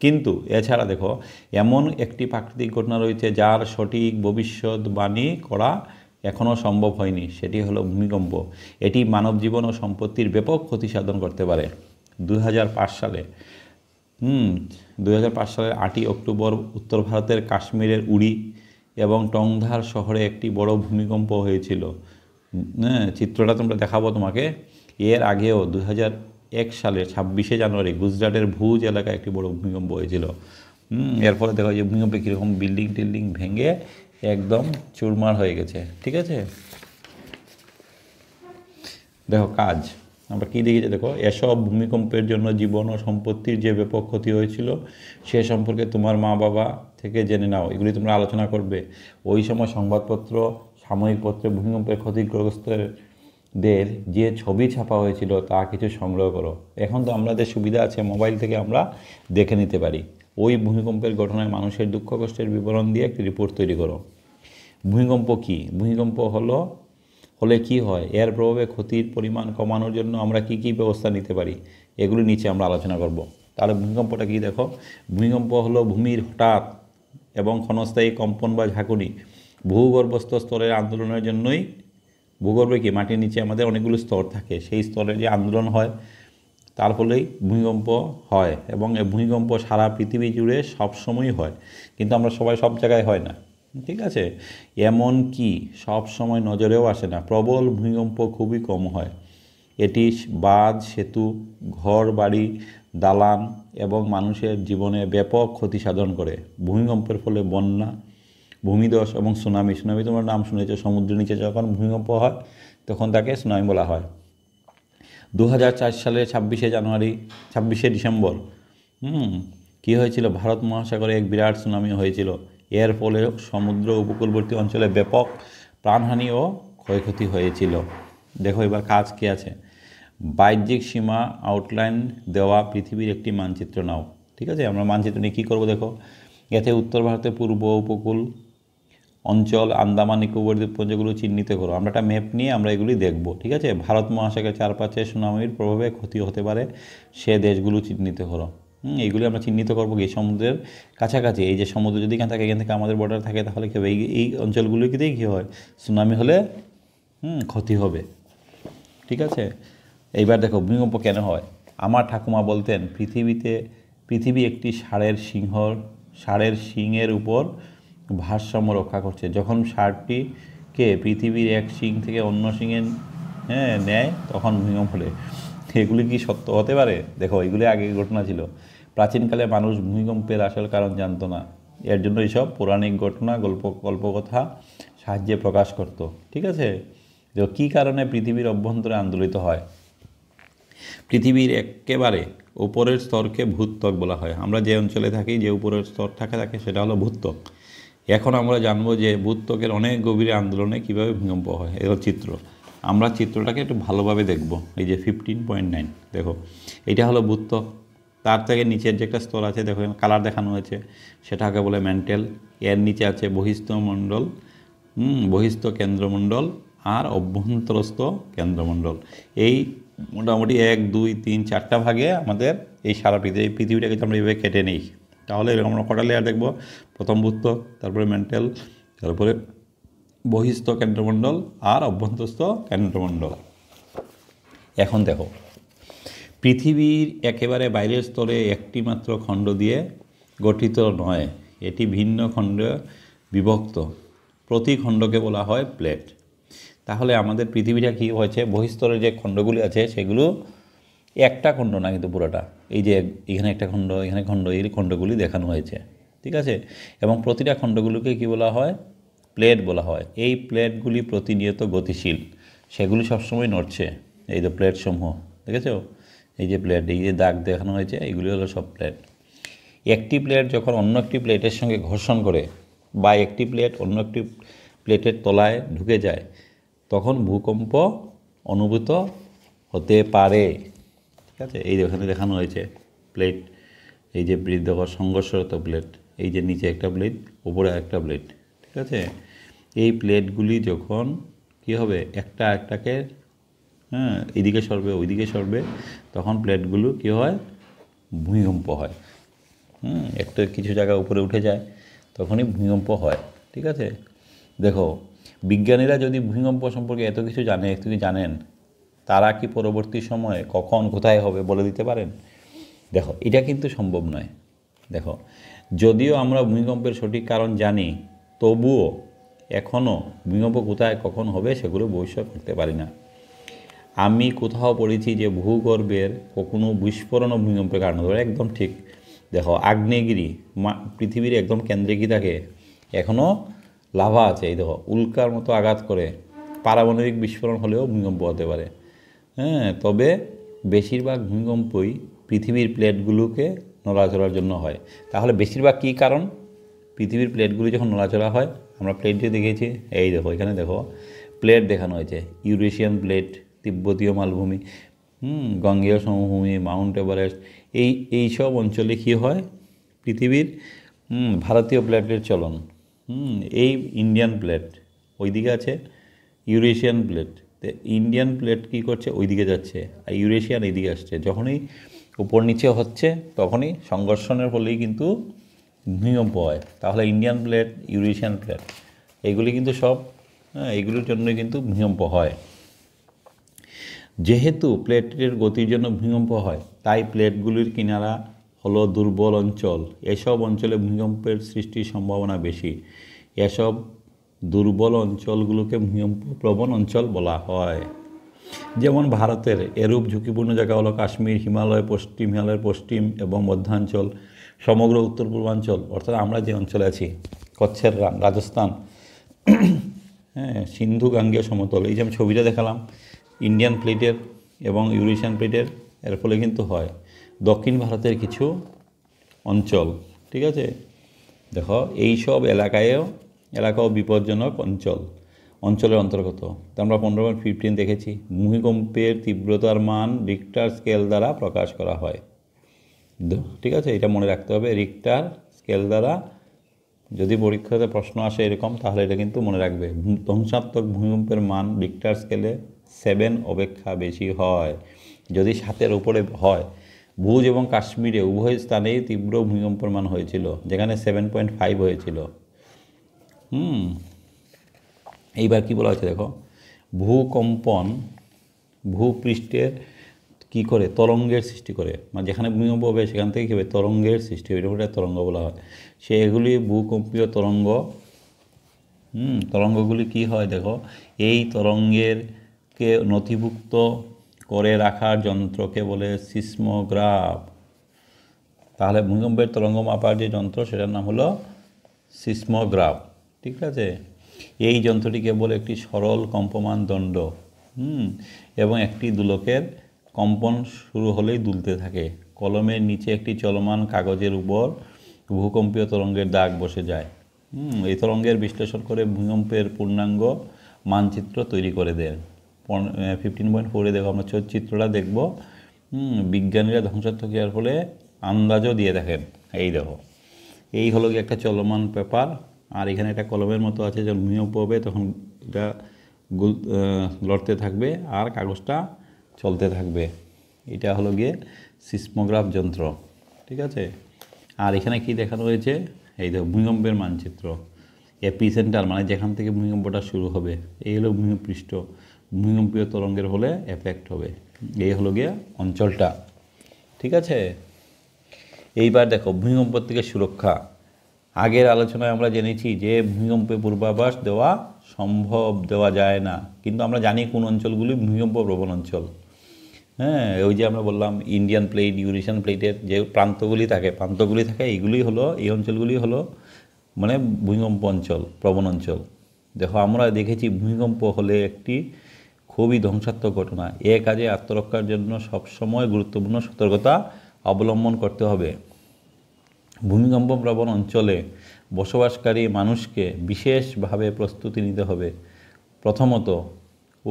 S1: কিন্তু এছাড়া দেখো এমন একটি প্রাকৃতিক ঘটনা রয়েছে যার সঠিক ভবিষ্যৎবাণী করা এখনও সম্ভব হয়নি সেটি হলো ভূমিকম্প এটি মানব জীবন ও সম্পত্তির ব্যাপক ক্ষতি সাধন করতে পারে দু সালে হুম পাঁচ সালের আটই অক্টোবর উত্তর ভারতের কাশ্মীরের উড়ি এবং টংধার শহরে একটি বড় ভূমিকম্প হয়েছিল হ্যাঁ, চিত্রটা তোমরা দেখাবো তোমাকে এর আগেও দু এক সালে ছাব্বিশে জানুয়ারি গুজরাটের ভুজ এলাকায় একটি বড় ভূমিকম্প হয়েছিল এরপরে দেখা যায় ভূমিকম্পে কীরকম বিল্ডিং টিল্ডিং ভেঙে একদম চুরমার হয়ে গেছে ঠিক আছে দেখো কাজ আমরা কী দেখেছি দেখো এসব ভূমিকম্পের জন্য জীবন ও সম্পত্তির যে ব্যাপক ক্ষতি হয়েছিল সে সম্পর্কে তোমার মা বাবা থেকে জেনে নাও এগুলি তোমরা আলোচনা করবে ওই সময় সংবাদপত্র সাময়িক পত্রে ভূমিকম্পের ক্ষতিগ্রস্তদের দের যে ছবি ছাপা হয়েছিল তা কিছু সংগ্রহ করো এখন তো আমাদের সুবিধা আছে মোবাইল থেকে আমরা দেখে নিতে পারি ওই ভূমিকম্পের ঘটনায় মানুষের দুঃখ কষ্টের বিবরণ দিয়ে একটি রিপোর্ট তৈরি করো ভূমিকম্প কী ভূমিকম্প হলো হলে কি হয় এর প্রভাবে ক্ষতির পরিমাণ কমানোর জন্য আমরা কি কি ব্যবস্থা নিতে পারি এগুলি নিচে আমরা আলোচনা করব তাহলে ভূমিকম্পটা কি দেখো ভূমিকম্প হলো ভূমির হঠাৎ এবং ক্ষণস্থায়ী কম্পন বা ঝাঁকুনি ভূগর্ভস্থ স্তরের আন্দোলনের জন্যই ভূগর্ভে কি মাটির নিচে আমাদের অনেকগুলো স্তর থাকে সেই স্তরে যে আন্দোলন হয় তার ফলেই ভূমিকম্প হয় এবং এই ভূমিকম্প সারা পৃথিবী জুড়ে সবসময়ই হয় কিন্তু আমরা সবাই সব জায়গায় হয় না ঠিক আছে এমন কি সব সময় নজরেও আসে না প্রবল ভূমিকম্প খুবই কম হয় এটি বাঁধ সেতু ঘর বাড়ি দালান এবং মানুষের জীবনে ব্যাপক ক্ষতি সাধন করে ভূমিকম্পের ফলে বন্যা ভূমিদশ এবং সুনামি সুনামি তোমার নাম শুনেছো সমুদ্রের নিচে যখন ভূমিকম্প হয় তখন তাকে সুনামি বলা হয় দু সালে ছাব্বিশে জানুয়ারি ছাব্বিশে ডিসেম্বর হুম কী হয়েছিল ভারত মহাসাগরে এক বিরাট সুনামি হয়েছিল এর ফলে সমুদ্র উপকূলবর্তী অঞ্চলে ব্যাপক প্রাণহানি ও ক্ষয়ক্ষতি হয়েছিল দেখো এবার কাজ কী আছে বাহ্যিক সীমা আউটলাইন দেওয়া পৃথিবীর একটি মানচিত্র নাও ঠিক আছে আমরা মানচিত্র নিয়ে কী করবো দেখো এতে উত্তর ভারতের পূর্ব উপকূল অঞ্চল আন্দামান নিকোবর দ্বীপপুঞ্জগুলো চিহ্নিত করো আমরা একটা ম্যাপ নিয়ে আমরা এগুলি দেখব ঠিক আছে ভারত মহাসাগরের চারপাশে সুনামির প্রভাবে ক্ষতি হতে পারে সে দেশগুলো চিহ্নিত করো এইগুলি আমরা চিহ্নিত করবো এই সমুদ্রের কাছাকাছি এই যে সমুদ্র যদি এখানে থাকে এখান থেকে আমাদের বর্ডার থাকে তাহলে কী হবে এই এই অঞ্চলগুলিতেই কী হয় সুনামি হলে হুম ক্ষতি হবে ঠিক আছে এইবার দেখো ভূমিকম্প কেন হয় আমার ঠাকুমা বলতেন পৃথিবীতে পৃথিবী একটি ষাঁড়ের সিংহর ষাঁড়ের শিংয়ের উপর ভারসাম্য রক্ষা করছে যখন ষাঁড়টিকে পৃথিবীর এক শিং থেকে অন্য সিংয়ে হ্যাঁ নেয় তখন ভূমিকম্প হলে এগুলি কি সত্য হতে পারে দেখো এগুলি আগে ঘটনা ছিল প্রাচীনকালে মানুষ ভূমিকম্পের আসল কারণ জানতো না এর জন্য এইসব পৌরাণিক ঘটনা গল্প গল্পকথা সাহায্যে প্রকাশ করত ঠিক আছে তো কী কারণে পৃথিবীর অভ্যন্তরে আন্দোলিত হয় পৃথিবীর একেবারে উপরের স্তরকে ভূত্বক বলা হয় আমরা যে অঞ্চলে থাকি যে উপরের স্তর থাকে থাকে সেটা হলো ভূত্বক এখন আমরা জানবো যে ভূত্বকের অনেক গভীরে আন্দোলনে কীভাবে ভূমিকম্প হয় এর চিত্র আমরা চিত্রটাকে একটু ভালোভাবে দেখব এই যে ফিফটিন পয়েন্ট নাইন দেখো এটা হলো বুত্ত তার থেকে নিচের যে একটা স্তর আছে দেখো কালার দেখানো হয়েছে সেটাকে বলে মেন্টেল এর নিচে আছে বহিস্থ মণ্ডল বহিস্থ কেন্দ্রমণ্ডল আর অভ্যন্তরস্থ কেন্দ্রমণ্ডল এই মোটামুটি এক দুই তিন চারটা ভাগে আমাদের এই সারা পৃথিবী পৃথিবীটাকে আমরা এইভাবে কেটে নিই তাহলে এরকম আমরা কটা লেয়ার দেখবো প্রথম বুত্ত তারপরে মেন্টাল তারপরে বহিস্থ কেন্দ্রমণ্ডল আর অভ্যন্তস্থ কেন্দ্রমণ্ডল এখন দেখো পৃথিবীর একেবারে বাইরের স্তরে একটি মাত্র খণ্ড দিয়ে গঠিত নয় এটি ভিন্ন খণ্ড বিভক্ত প্রতি খণ্ডকে বলা হয় প্লেট তাহলে আমাদের পৃথিবীটা কী হয়েছে বহিস্তরের যে খণ্ডগুলি আছে সেগুলো একটা খণ্ড না কিন্তু পুরোটা এই যে এখানে একটা খণ্ড এখানে খণ্ড এই খণ্ডগুলি দেখানো হয়েছে ঠিক আছে এবং প্রতিটা খণ্ডগুলোকে কী বলা হয় প্লেট বলা হয় এই প্লেটগুলি প্রতিনিয়ত গতিশীল সেগুলি সবসময় নড়ছে এই যে প্লেটসমূহ দেখেছো এই যে প্লেট এই যে দাগ দেখানো হয়েছে এইগুলি হলো সব প্লেট একটি প্লেট যখন অন্য একটি প্লেটের সঙ্গে ঘর্ষণ করে বা একটি প্লেট অন্য একটি প্লেটের তলায় ঢুকে যায় তখন ভূকম্প অনুভূত হতে পারে ঠিক আছে এই যেখানে দেখানো হয়েছে প্লেট এই যে বৃদ্ধ সংঘর্ষরত প্লেট এই যে নিচে একটা প্লেট উপরে একটা প্লেট ঠিক আছে এই প্লেটগুলি যখন কি হবে একটা একটাকে হ্যাঁ এদিকে সরবে ওইদিকে সরবে তখন প্লেটগুলো কি হয় ভূমিকম্প হয় হ্যাঁ একটা কিছু জায়গা উপরে উঠে যায় তখনই ভূমিকম্প হয় ঠিক আছে দেখো বিজ্ঞানীরা যদি ভূমিকম্প সম্পর্কে এত কিছু জানে এত কিছু জানেন তারা কি পরবর্তী সময়ে কখন কোথায় হবে বলে দিতে পারেন দেখো এটা কিন্তু সম্ভব নয় দেখো যদিও আমরা ভূমিকম্পের সঠিক কারণ জানি তবুও এখনও ভূমিকম্প কোথায় কখন হবে সেগুলো ভবিষ্যৎ করতে পারি না আমি কোথাও পড়েছি যে ভূগর্ভের কখনো বিস্ফোরণ ভূমিকম্পের কারণ ধরে একদম ঠিক দেখো আগ্নেয়গিরি পৃথিবীর একদম কেন্দ্রে কি থাকে এখনও লাভা আছে এই দেখো উল্কার মতো আঘাত করে পারমাণবিক বিস্ফোরণ হলেও ভূমিকম্প হতে পারে হ্যাঁ তবে বেশিরভাগ ভূমিকম্পই পৃথিবীর প্লেটগুলোকে নড়াচড়ার জন্য হয় তাহলে বেশিরভাগ কী কারণ পৃথিবীর প্লেটগুলি যখন নড়াচড়া হয় আমরা প্লেট দিয়ে দেখিয়েছি এই দেখো এখানে দেখো প্লেট দেখানো হয়েছে ইউরেশিয়ান প্লেট তিব্বতীয় মালভূমি হুম গঙ্গীয় সমভূমি মাউন্ট এভারেস্ট এই এই সব অঞ্চলে কী হয় পৃথিবীর ভারতীয় প্লেটের চলন হুম এই ইন্ডিয়ান প্লেট ওইদিকে আছে ইউরেশিয়ান প্লেট ইন্ডিয়ান প্লেট কী করছে ওইদিকে যাচ্ছে আর ইউরেশিয়ান এইদিকে আসছে যখনই উপর নিচে হচ্ছে তখনই সংঘর্ষণের ফলেই কিন্তু ভূমিকম্প হয় তাহলে ইন্ডিয়ান প্লেট ইউরেশিয়ান প্লেট এগুলি কিন্তু সব হ্যাঁ এগুলোর জন্যই কিন্তু ভূমিকম্প হয় যেহেতু প্লেটের গতির জন্য ভূমিকম্প হয় তাই প্লেটগুলির কিনারা হলো দুর্বল অঞ্চল এসব অঞ্চলে ভূমিকম্পের সৃষ্টির সম্ভাবনা বেশি এসব দুর্বল অঞ্চলগুলোকে ভূমিকম্প প্রবণ অঞ্চল বলা হয় যেমন ভারতের এরূপ ঝুঁকিপূর্ণ জায়গা হলো কাশ্মীর হিমালয় পশ্চিম হিমালয়ের পশ্চিম এবং মধ্যাঞ্চল সমগ্র উত্তর পূর্বাঞ্চল অর্থাৎ আমরা যে অঞ্চলে আছি কচ্ছের রাজস্থান (clears throat) হ্যাঁ সিন্ধু গাঙ্গেয় সমতল এই যে আমি ছবিটা দেখালাম ইন্ডিয়ান প্লেটের এবং ইউরেশিয়ান প্লেটের এর ফলে কিন্তু হয় দক্ষিণ ভারতের কিছু অঞ্চল ঠিক আছে দেখো এই সব এলাকায়ও এলাকাও বিপজ্জনক অঞ্চল অঞ্চলের অন্তর্গত আমরা পনেরো পয়েন্ট ফিফটিন দেখেছি ভূমিকম্পের তীব্রতার মান রিক্টার স্কেল দ্বারা প্রকাশ করা হয় ঠিক আছে এটা মনে রাখতে হবে রিক্টার স্কেল দ্বারা যদি পরীক্ষাতে প্রশ্ন আসে এরকম তাহলে এটা কিন্তু মনে রাখবে ধ্বংসাত্মক ভূমিকম্পের মান রিক্টার স্কেলে সেভেন অপেক্ষা বেশি হয় যদি সাতের উপরে হয় ভুজ এবং কাশ্মীরে উভয় স্থানেই তীব্র ভূমিকম্পের মান হয়েছিল যেখানে সেভেন পয়েন্ট ফাইভ হয়েছিল হুম এইবার কি বলা হয়েছে দেখো ভূকম্পন ভূপৃষ্ঠের কী করে তরঙ্গের সৃষ্টি করে মানে যেখানে ভূমিকম্প হবে সেখান থেকে কী হবে তরঙ্গের সৃষ্টি হবে এটা তরঙ্গ বলা হয় সে এগুলি ভূকম্পীয় তরঙ্গ হুম তরঙ্গগুলি কি হয় দেখো এই তরঙ্গের কে নথিভুক্ত করে রাখার যন্ত্রকে বলে সিসমোগ্রাফ তাহলে ভূমিকম্পের তরঙ্গ মাপার যে যন্ত্র সেটার নাম হলো সিসমোগ্রাফ ঠিক আছে এই যন্ত্রটিকে বলে একটি সরল কম্পমান দণ্ড হুম এবং একটি দুলকের কম্পন শুরু হলেই দুলতে থাকে কলমের নিচে একটি চলমান কাগজের উপর ভূকম্পীয় তরঙ্গের দাগ বসে যায় এই তরঙ্গের বিশ্লেষণ করে ভূমিকম্পের পূর্ণাঙ্গ মানচিত্র তৈরি করে দেন ফিফটিন পয়েন্ট ফোরে দেখো আমরা চিত্রটা দেখব বিজ্ঞানীরা ধ্বংসাত্মক ক্রিয়ার ফলে আন্দাজও দিয়ে থাকেন এই দেখো এই হলো কি একটা চলমান পেপার আর এখানে একটা কলমের মতো আছে যখন ভূমিকম্প হবে তখন এটা লড়তে থাকবে আর কাগজটা চলতে থাকবে এটা হলো গিয়ে সিসমোগ্রাফ যন্ত্র ঠিক আছে আর এখানে কি দেখানো হয়েছে এই দেখো ভূমিকম্পের মানচিত্র এপি সেন্টার মানে যেখান থেকে ভূমিকম্পটা শুরু হবে এই হলো ভূমিপৃষ্ঠ ভূমিকম্পীয় তরঙ্গের হলে এফেক্ট হবে এই হলো গিয়ে অঞ্চলটা ঠিক আছে এইবার দেখো ভূমিকম্প থেকে সুরক্ষা আগের আলোচনায় আমরা জেনেছি যে ভূমিকম্পে পূর্বাভাস দেওয়া সম্ভব দেওয়া যায় না কিন্তু আমরা জানি কোন অঞ্চলগুলি ভূমিকম্প প্রবণ অঞ্চল হ্যাঁ ওই যে আমরা বললাম ইন্ডিয়ান প্লেট ইউরেশিয়ান প্লেটের যে প্রান্তগুলি থাকে প্রান্তগুলি থাকে এইগুলি হলো এই অঞ্চলগুলি হলো মানে ভূমিকম্প অঞ্চল প্রবণ অঞ্চল দেখো আমরা দেখেছি ভূমিকম্প হলে একটি খুবই ধ্বংসাত্মক ঘটনা এ কাজে আত্মরক্ষার জন্য সবসময় গুরুত্বপূর্ণ সতর্কতা অবলম্বন করতে হবে ভূমিকম্প প্রবণ অঞ্চলে বসবাসকারী মানুষকে বিশেষভাবে প্রস্তুতি নিতে হবে প্রথমত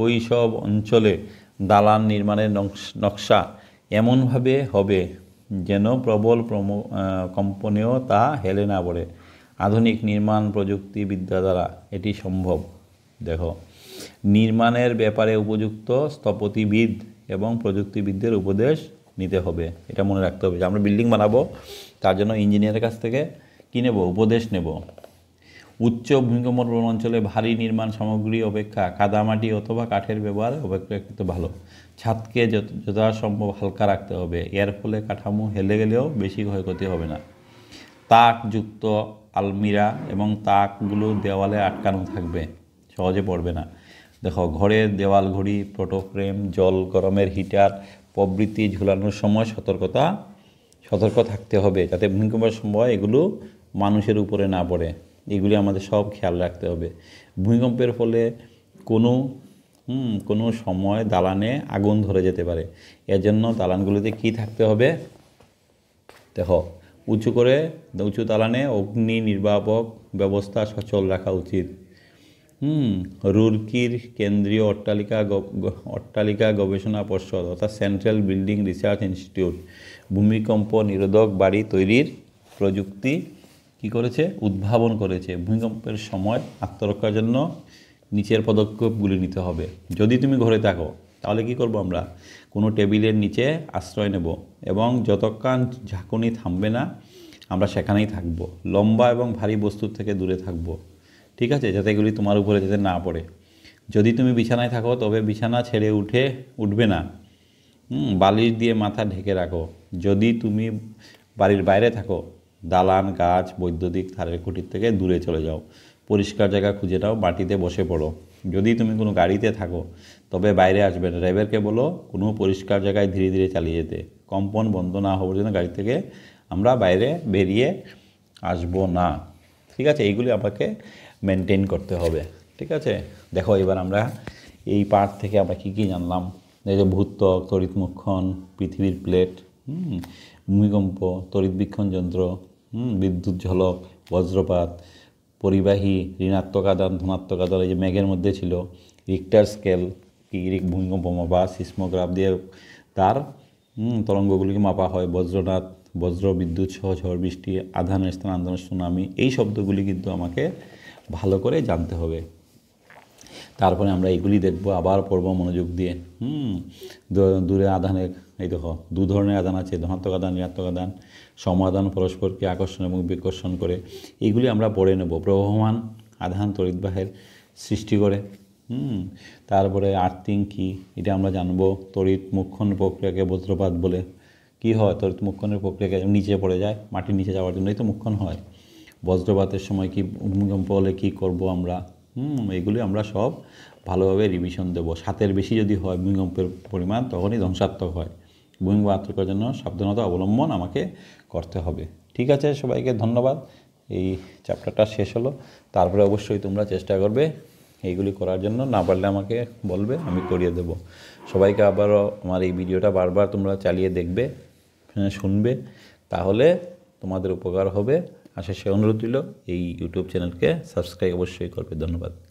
S1: ওই সব অঞ্চলে দালান নির্মাণের নকশা এমনভাবে হবে যেন প্রবল কম্পনেও তা হেলে না পড়ে আধুনিক নির্মাণ প্রযুক্তিবিদ্যা দ্বারা এটি সম্ভব দেখো নির্মাণের ব্যাপারে উপযুক্ত স্থপতিবিদ এবং প্রযুক্তিবিদদের উপদেশ নিতে হবে এটা মনে রাখতে হবে যে আমরা বিল্ডিং বানাবো তার জন্য ইঞ্জিনিয়ারের কাছ থেকে কী নেবো উপদেশ নেব উচ্চ ভূমিকম্প অঞ্চলে ভারী নির্মাণ সামগ্রী অপেক্ষা কাদামাটি অথবা কাঠের ব্যবহার অপেক্ষাকৃত ভালো ছাদকে যথাসম্ভব হালকা রাখতে হবে এর ফলে কাঠামো হেলে গেলেও বেশি ক্ষয়ক্ষতি হবে না তাকযুক্ত আলমিরা এবং তাকগুলো দেওয়ালে আটকানো থাকবে সহজে পড়বে না দেখো ঘরের দেওয়াল ঘড়ি প্রোটোফ্রেম জল গরমের হিটার প্রবৃত্তি ঝুলানোর সময় সতর্কতা সতর্ক থাকতে হবে যাতে ভূমিকম্পের সময় এগুলো মানুষের উপরে না পড়ে এগুলি আমাদের সব খেয়াল রাখতে হবে ভূমিকম্পের ফলে কোনো কোনো সময় দালানে আগুন ধরে যেতে পারে এর জন্য দালানগুলিতে কি থাকতে হবে দেখো উঁচু করে উঁচু দালানে অগ্নি নির্বাপক ব্যবস্থা সচল রাখা উচিত হুম রুরকির কেন্দ্রীয় অট্টালিকা অট্টালিকা গবেষণা পর্ষদ অর্থাৎ সেন্ট্রাল বিল্ডিং রিসার্চ ইনস্টিটিউট ভূমিকম্প নিরোধক বাড়ি তৈরির প্রযুক্তি কি করেছে উদ্ভাবন করেছে ভূমিকম্পের সময় আত্মরক্ষার জন্য নিচের পদক্ষেপগুলি নিতে হবে যদি তুমি ঘরে থাকো তাহলে কি করব আমরা কোনো টেবিলের নিচে আশ্রয় নেব এবং যতক্ষণ ঝাঁকুনি থামবে না আমরা সেখানেই থাকব লম্বা এবং ভারী বস্তুর থেকে দূরে থাকব ঠিক আছে যাতে এগুলি তোমার উপরে যাতে না পড়ে যদি তুমি বিছানায় থাকো তবে বিছানা ছেড়ে উঠে উঠবে না বালিশ দিয়ে মাথা ঢেকে রাখো যদি তুমি বাড়ির বাইরে থাকো দালান গাছ বৈদ্যুতিক ধারের খুঁটির থেকে দূরে চলে যাও পরিষ্কার জায়গা খুঁজে নাও মাটিতে বসে পড়ো যদি তুমি কোনো গাড়িতে থাকো তবে বাইরে আসবে না ড্রাইভারকে বলো কোনো পরিষ্কার জায়গায় ধীরে ধীরে চালিয়ে যেতে কম্পন বন্ধ না হওয়ার জন্য গাড়ি থেকে আমরা বাইরে বেরিয়ে আসব না ঠিক আছে এইগুলি আমাকে মেনটেন করতে হবে ঠিক আছে দেখো এবার আমরা এই পার্ট থেকে আমরা কী কী জানলাম এই যে ভূত্বক তড়িৎ মুক্ষণ পৃথিবীর প্লেট ভূমিকম্প তড়িৎ যন্ত্র বিদ্যুৎ ঝলক বজ্রপাত পরিবাহী ঋণাত্মক আদান ধনাত্মক আদান এই যে ম্যাগের মধ্যে ছিল রিক্টার স্কেল কিরিক ভূমিকম্প বা সিসমোগ্রাফ দিয়ে তার তরঙ্গগুলিকে মাপা হয় বজ্রনাথ বজ্র বিদ্যুৎ সহ ঝড় বৃষ্টি আধান স্থান আন্দোলন সুনামি এই শব্দগুলি কিন্তু আমাকে ভালো করে জানতে হবে তারপরে আমরা এগুলি দেখব আবার পর্ব মনোযোগ দিয়ে হুম দূরে আধানের এই দেখো দু ধরনের আদান আছে ধনাত্মক আদান ঋণাত্মক আদান সমাধান পরস্পরকে আকর্ষণ এবং বিকর্ষণ করে এগুলি আমরা পড়ে নেব প্রবহমান আধান তরিতবাহের সৃষ্টি করে হুম তারপরে আর্থিং কি এটা আমরা জানবো তড়িৎ মুক্ষণ প্রক্রিয়াকে বজ্রপাত বলে কি হয় তড়িৎ মুক্ষণের প্রক্রিয়াকে নিচে পড়ে যায় মাটির নিচে যাওয়ার জন্যই তো মুক্ষণ হয় বজ্রপাতের সময় কি ভূমিকম্প হলে কী করবো আমরা হুম এগুলি আমরা সব ভালোভাবে রিভিশন দেবো সাতের বেশি যদি হয় ভূমিকম্পের পরিমাণ তখনই ধ্বংসাত্মক হয় ভূমিকম্প আত্মকার জন্য সাবধানতা অবলম্বন আমাকে করতে হবে ঠিক আছে সবাইকে ধন্যবাদ এই চ্যাপ্টারটা শেষ হলো তারপরে অবশ্যই তোমরা চেষ্টা করবে এইগুলি করার জন্য না পারলে আমাকে বলবে আমি করিয়ে দেব সবাইকে আবারও আমার এই ভিডিওটা বারবার তোমরা চালিয়ে দেখবে হ্যাঁ, শুনবে তাহলে তোমাদের উপকার হবে আশা সে অনুরোধ দিল এই ইউটিউব চ্যানেলকে সাবস্ক্রাইব অবশ্যই করবে ধন্যবাদ